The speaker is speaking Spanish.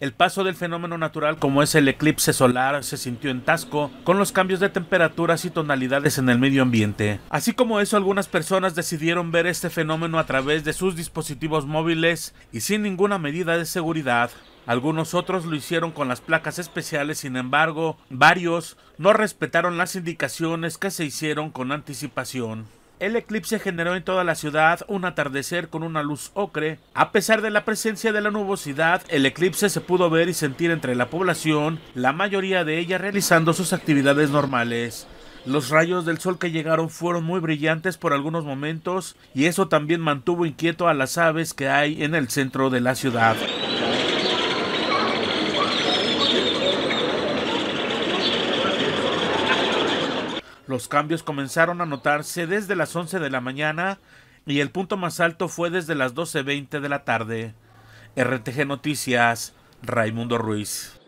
El paso del fenómeno natural como es el eclipse solar se sintió en Tasco, con los cambios de temperaturas y tonalidades en el medio ambiente. Así como eso, algunas personas decidieron ver este fenómeno a través de sus dispositivos móviles y sin ninguna medida de seguridad. Algunos otros lo hicieron con las placas especiales, sin embargo, varios no respetaron las indicaciones que se hicieron con anticipación. El eclipse generó en toda la ciudad un atardecer con una luz ocre. A pesar de la presencia de la nubosidad, el eclipse se pudo ver y sentir entre la población, la mayoría de ella realizando sus actividades normales. Los rayos del sol que llegaron fueron muy brillantes por algunos momentos y eso también mantuvo inquieto a las aves que hay en el centro de la ciudad. Los cambios comenzaron a notarse desde las 11 de la mañana y el punto más alto fue desde las 12.20 de la tarde. RTG Noticias, Raimundo Ruiz.